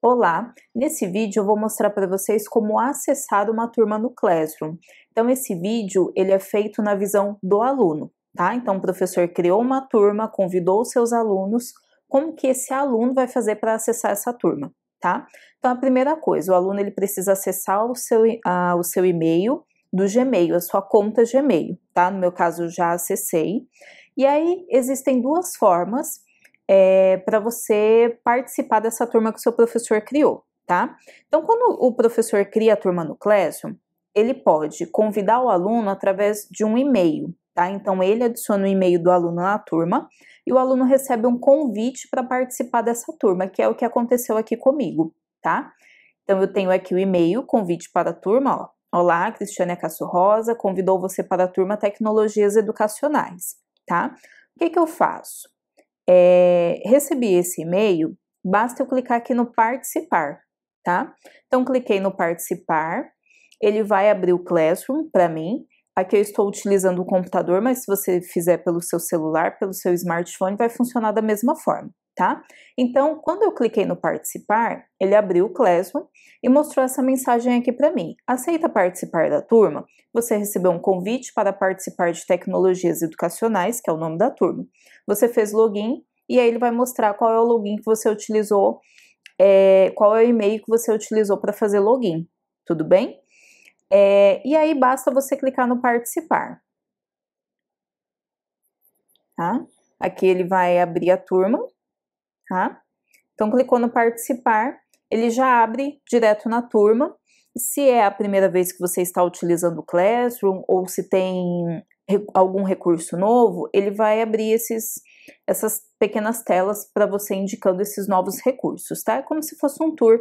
Olá! Nesse vídeo eu vou mostrar para vocês como acessar uma turma no Classroom. Então esse vídeo ele é feito na visão do aluno, tá? Então o professor criou uma turma, convidou os seus alunos, como que esse aluno vai fazer para acessar essa turma, tá? Então a primeira coisa, o aluno ele precisa acessar o seu, o seu e-mail do Gmail, a sua conta Gmail, tá? No meu caso já acessei. E aí existem duas formas é, para você participar dessa turma que o seu professor criou, tá? Então, quando o professor cria a turma no Classroom, ele pode convidar o aluno através de um e-mail, tá? Então, ele adiciona o e-mail do aluno na turma e o aluno recebe um convite para participar dessa turma, que é o que aconteceu aqui comigo, tá? Então, eu tenho aqui o e-mail, convite para a turma, ó. Olá, Cristiane Acasso Rosa, convidou você para a turma Tecnologias Educacionais, tá? O que, que eu faço? é, recebi esse e-mail, basta eu clicar aqui no participar, tá? Então, cliquei no participar, ele vai abrir o Classroom para mim. Aqui eu estou utilizando o computador, mas se você fizer pelo seu celular, pelo seu smartphone, vai funcionar da mesma forma tá? Então, quando eu cliquei no participar, ele abriu o Classroom e mostrou essa mensagem aqui para mim. Aceita participar da turma? Você recebeu um convite para participar de tecnologias educacionais, que é o nome da turma. Você fez login e aí ele vai mostrar qual é o login que você utilizou, é, qual é o e-mail que você utilizou para fazer login, tudo bem? É, e aí basta você clicar no participar. Tá? Aqui ele vai abrir a turma tá? Então, clicou no participar, ele já abre direto na turma. Se é a primeira vez que você está utilizando o Classroom ou se tem algum recurso novo, ele vai abrir esses, essas pequenas telas para você indicando esses novos recursos, tá? É como se fosse um tour,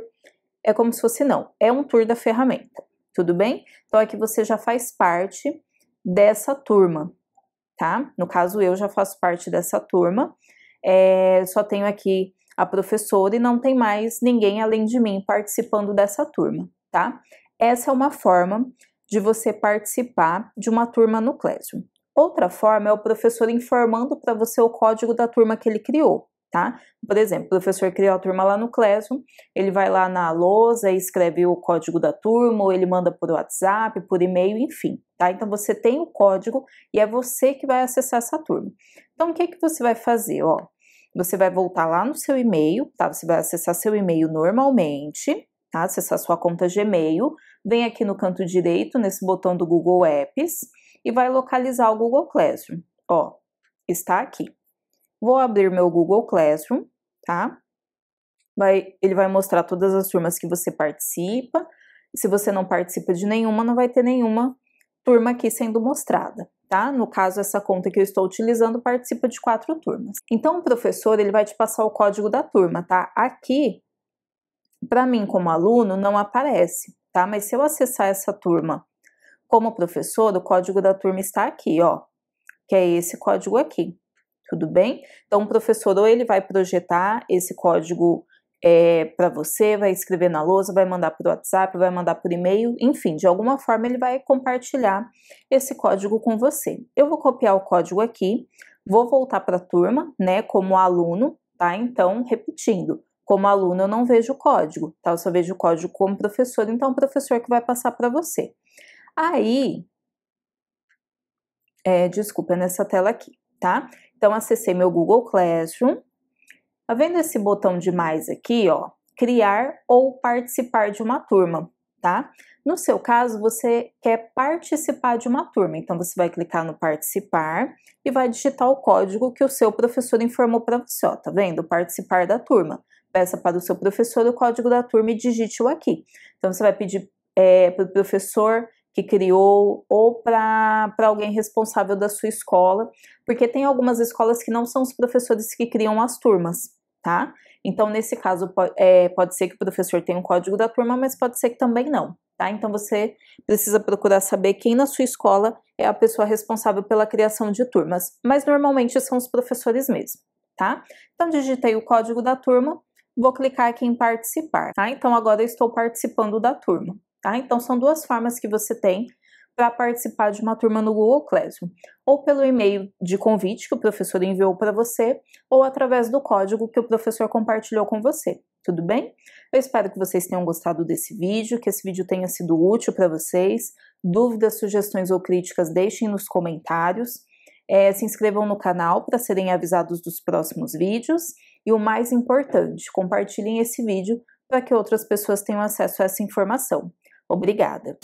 é como se fosse não, é um tour da ferramenta, tudo bem? Então aqui você já faz parte dessa turma, tá? No caso, eu já faço parte dessa turma é, só tenho aqui a professora e não tem mais ninguém além de mim participando dessa turma, tá? Essa é uma forma de você participar de uma turma no Classroom. Outra forma é o professor informando para você o código da turma que ele criou, tá? Por exemplo, o professor criou a turma lá no Classroom, ele vai lá na lousa e escreve o código da turma, ou ele manda por WhatsApp, por e-mail, enfim. Tá? Então você tem o código e é você que vai acessar essa turma. Então o que, é que você vai fazer? Ó, você vai voltar lá no seu e-mail, tá? Você vai acessar seu e-mail normalmente, tá? Acessar sua conta Gmail, vem aqui no canto direito, nesse botão do Google Apps, e vai localizar o Google Classroom. Ó, está aqui. Vou abrir meu Google Classroom, tá? Vai, ele vai mostrar todas as turmas que você participa. Se você não participa de nenhuma, não vai ter nenhuma turma aqui sendo mostrada. Tá? No caso, essa conta que eu estou utilizando participa de quatro turmas. Então, o professor ele vai te passar o código da turma, tá? Aqui, para mim como aluno, não aparece, tá? Mas se eu acessar essa turma como professor, o código da turma está aqui, ó, que é esse código aqui, tudo bem? Então, o professor ou ele vai projetar esse código é, para você, vai escrever na lousa, vai mandar por WhatsApp, vai mandar por e-mail, enfim, de alguma forma ele vai compartilhar esse código com você. Eu vou copiar o código aqui, vou voltar para a turma, né, como aluno, tá? Então, repetindo, como aluno eu não vejo o código, tá? Eu só vejo o código como professor, então o professor que vai passar para você. Aí, é, desculpa, é nessa tela aqui, tá? Então, acessei meu Google Classroom, Tá vendo esse botão de mais aqui, ó? Criar ou participar de uma turma, tá? No seu caso, você quer participar de uma turma, então você vai clicar no participar e vai digitar o código que o seu professor informou para você, ó, tá vendo? Participar da turma. Peça para o seu professor o código da turma e digite-o aqui. Então você vai pedir é, eh, para o professor que criou ou para alguém responsável da sua escola, porque tem algumas escolas que não são os professores que criam as turmas, tá? Então, nesse caso, é, pode ser que o professor tenha um código da turma, mas pode ser que também não, tá? Então, você precisa procurar saber quem na sua escola é a pessoa responsável pela criação de turmas, mas normalmente são os professores mesmo, tá? Então, digitei o código da turma, vou clicar aqui em participar, tá? Então, agora eu estou participando da turma tá? Então são duas formas que você tem para participar de uma turma no Google Classroom, ou pelo e-mail de convite que o professor enviou para você, ou através do código que o professor compartilhou com você. Tudo bem? Eu espero que vocês tenham gostado desse vídeo, que esse vídeo tenha sido útil para vocês. Dúvidas, sugestões ou críticas, deixem nos comentários. É, se inscrevam no canal para serem avisados dos próximos vídeos. E o mais importante, compartilhem esse vídeo para que outras pessoas tenham acesso a essa informação. Obrigada.